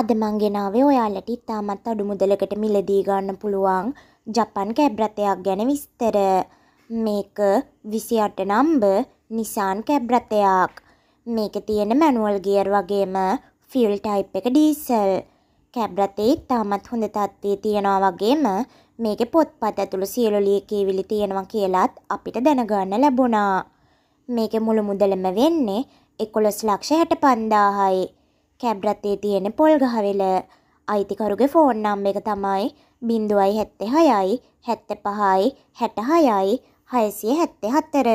අද මං ගෙනාවේ ඔයාලට ඉතාමත් අඩු මුදලකට මිලදී ගන්න පුළුවන් ජපන් කැබ් රථයක් ගැන විස්තර. මේක 28 නම්බර් Nissan කැබ් රථයක්. මේක තියෙන මැනුවල් ගියර් වගේම ෆියුල් ටයිප් එක ඩීසල්. කැබ් රථේ ඉතාමත් හොඳ තත්ත්වයේ තියනවා වගේම මේකේ පොත්පත් ඇතුළු සියලු ලියකියවිලි තියෙනවා කියලාත් අපිට දැනගන්න ලැබුණා. මේකේ මුළු මුදලම වෙන්නේ 11 ලක්ෂ 65000යි. කැබ් රථයේ තියෙන පොල් ගහවෙල අයිතිකරුගේ ෆෝන් නම් එක තමයි බින්දුවයි හැත්තේ හයයි හැත්ත පහයි හැට හයයි හයසිය හැත්තේ හත්තර